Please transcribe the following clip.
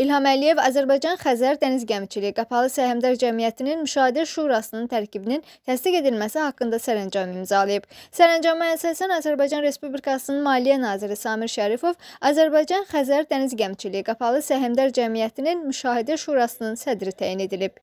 İlham Əliyev Azərbaycan-Xəzər Dəniz Gəmiçiliyi Qapalı Səhmdar Cəmiyyətinin Müşahidə Şurasının tərkibinin təsdiq edilməsi haqqında sərəncam imzalayıb. Sərəncama əsasən Azərbaycan Respublikasının Maliyyə Naziri Samir Şərifov Azərbaycan-Xəzər Dəniz Gəmiçiliyi Qapalı Səhmdar Cəmiyyətinin Müşahidə Şurasının sədri təyin edilib.